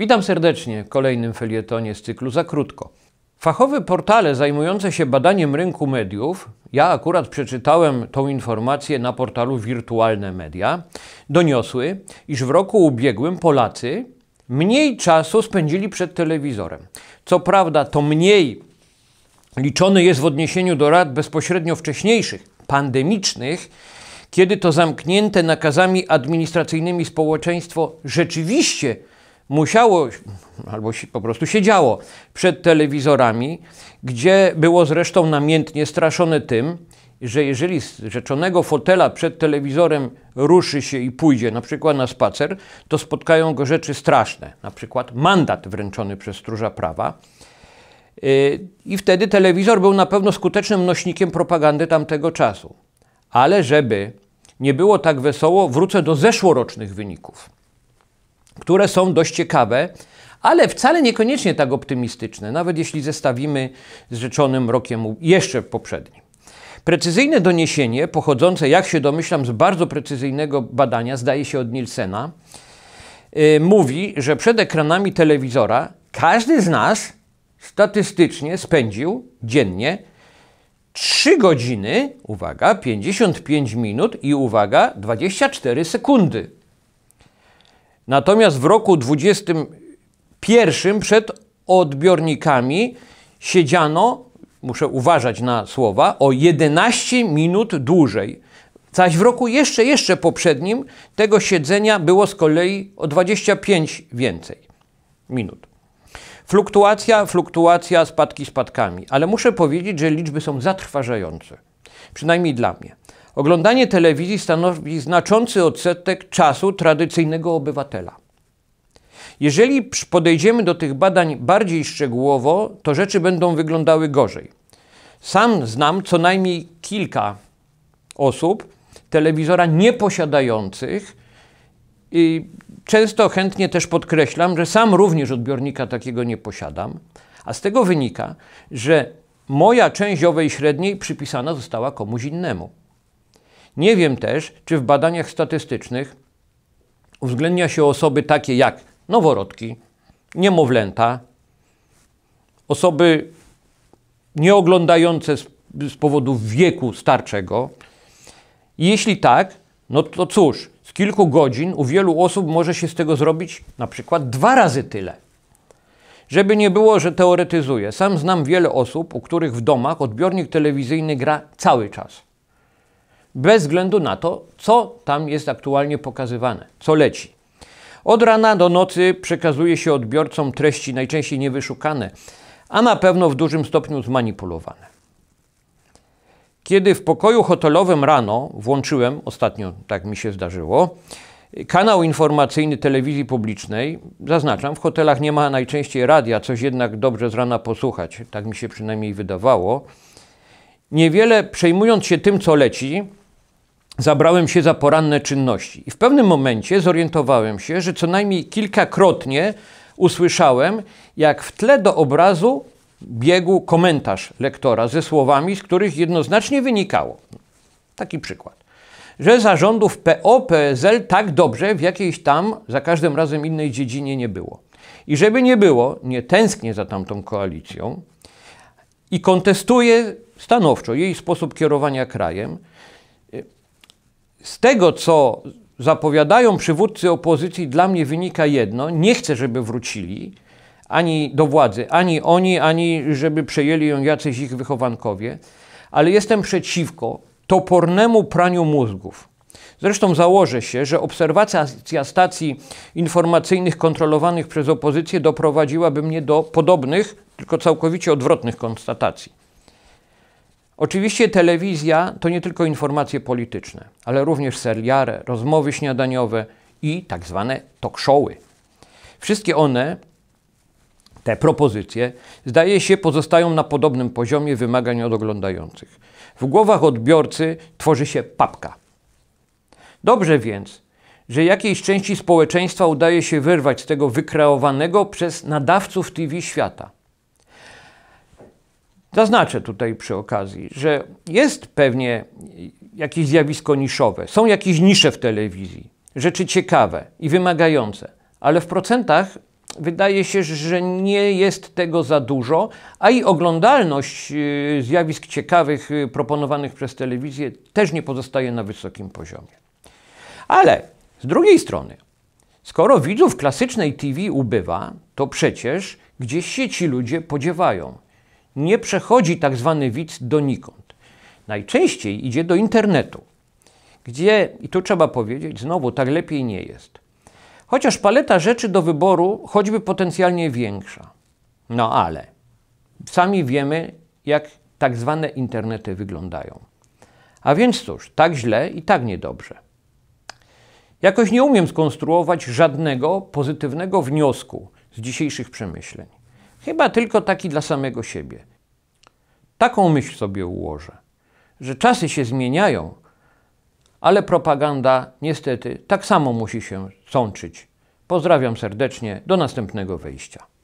Witam serdecznie w kolejnym felietonie z cyklu Za krótko. Fachowe portale zajmujące się badaniem rynku mediów, ja akurat przeczytałem tą informację na portalu Wirtualne Media, doniosły, iż w roku ubiegłym Polacy mniej czasu spędzili przed telewizorem. Co prawda to mniej liczony jest w odniesieniu do rad bezpośrednio wcześniejszych, pandemicznych, kiedy to zamknięte nakazami administracyjnymi społeczeństwo rzeczywiście musiało, albo po prostu siedziało przed telewizorami, gdzie było zresztą namiętnie straszone tym, że jeżeli z rzeczonego fotela przed telewizorem ruszy się i pójdzie na przykład na spacer, to spotkają go rzeczy straszne, na przykład mandat wręczony przez stróża prawa. Y, I wtedy telewizor był na pewno skutecznym nośnikiem propagandy tamtego czasu. Ale żeby nie było tak wesoło, wrócę do zeszłorocznych wyników które są dość ciekawe, ale wcale niekoniecznie tak optymistyczne, nawet jeśli zestawimy z rzeczonym rokiem jeszcze poprzednim. Precyzyjne doniesienie, pochodzące, jak się domyślam, z bardzo precyzyjnego badania, zdaje się od Nielsena, yy, mówi, że przed ekranami telewizora każdy z nas statystycznie spędził dziennie 3 godziny, uwaga, 55 minut i uwaga, 24 sekundy. Natomiast w roku 21 przed odbiornikami siedziano, muszę uważać na słowa, o 11 minut dłużej. Zaś w roku jeszcze, jeszcze poprzednim tego siedzenia było z kolei o 25 więcej minut. Fluktuacja, fluktuacja, spadki spadkami. Ale muszę powiedzieć, że liczby są zatrważające. Przynajmniej dla mnie. Oglądanie telewizji stanowi znaczący odsetek czasu tradycyjnego obywatela. Jeżeli podejdziemy do tych badań bardziej szczegółowo, to rzeczy będą wyglądały gorzej. Sam znam co najmniej kilka osób telewizora nieposiadających. I często chętnie też podkreślam, że sam również odbiornika takiego nie posiadam, a z tego wynika, że moja część owej średniej przypisana została komuś innemu. Nie wiem też, czy w badaniach statystycznych uwzględnia się osoby takie jak noworodki, niemowlęta, osoby nieoglądające z, z powodu wieku starczego. Jeśli tak, no to cóż, z kilku godzin u wielu osób może się z tego zrobić na przykład dwa razy tyle. Żeby nie było, że teoretyzuję, sam znam wiele osób, u których w domach odbiornik telewizyjny gra cały czas bez względu na to, co tam jest aktualnie pokazywane, co leci. Od rana do nocy przekazuje się odbiorcom treści najczęściej niewyszukane, a na pewno w dużym stopniu zmanipulowane. Kiedy w pokoju hotelowym rano włączyłem, ostatnio tak mi się zdarzyło, kanał informacyjny telewizji publicznej, zaznaczam, w hotelach nie ma najczęściej radia, coś jednak dobrze z rana posłuchać, tak mi się przynajmniej wydawało. Niewiele przejmując się tym, co leci, zabrałem się za poranne czynności. I w pewnym momencie zorientowałem się, że co najmniej kilkakrotnie usłyszałem, jak w tle do obrazu biegł komentarz lektora ze słowami, z których jednoznacznie wynikało. Taki przykład. Że zarządów PO, PSL tak dobrze w jakiejś tam, za każdym razem innej dziedzinie nie było. I żeby nie było, nie tęsknię za tamtą koalicją i kontestuję stanowczo jej sposób kierowania krajem, z tego, co zapowiadają przywódcy opozycji, dla mnie wynika jedno: nie chcę, żeby wrócili ani do władzy, ani oni, ani żeby przejęli ją jacyś ich wychowankowie, ale jestem przeciwko topornemu praniu mózgów. Zresztą założę się, że obserwacja stacji informacyjnych kontrolowanych przez opozycję doprowadziłaby mnie do podobnych, tylko całkowicie odwrotnych konstatacji. Oczywiście telewizja to nie tylko informacje polityczne, ale również seriale, rozmowy śniadaniowe i tak zwane talk showy. Wszystkie one, te propozycje, zdaje się, pozostają na podobnym poziomie wymagań od oglądających. W głowach odbiorcy tworzy się papka. Dobrze więc, że jakiejś części społeczeństwa udaje się wyrwać z tego wykreowanego przez nadawców TV świata – Zaznaczę tutaj przy okazji, że jest pewnie jakieś zjawisko niszowe, są jakieś nisze w telewizji, rzeczy ciekawe i wymagające, ale w procentach wydaje się, że nie jest tego za dużo, a i oglądalność y, zjawisk ciekawych y, proponowanych przez telewizję też nie pozostaje na wysokim poziomie. Ale z drugiej strony, skoro widzów klasycznej TV ubywa, to przecież gdzieś się ci ludzie podziewają nie przechodzi tak zwany widz donikąd. Najczęściej idzie do internetu, gdzie, i tu trzeba powiedzieć, znowu tak lepiej nie jest. Chociaż paleta rzeczy do wyboru choćby potencjalnie większa. No ale sami wiemy, jak tak zwane internety wyglądają. A więc cóż, tak źle i tak niedobrze. Jakoś nie umiem skonstruować żadnego pozytywnego wniosku z dzisiejszych przemyśleń. Chyba tylko taki dla samego siebie. Taką myśl sobie ułożę, że czasy się zmieniają, ale propaganda niestety tak samo musi się sączyć. Pozdrawiam serdecznie, do następnego wejścia.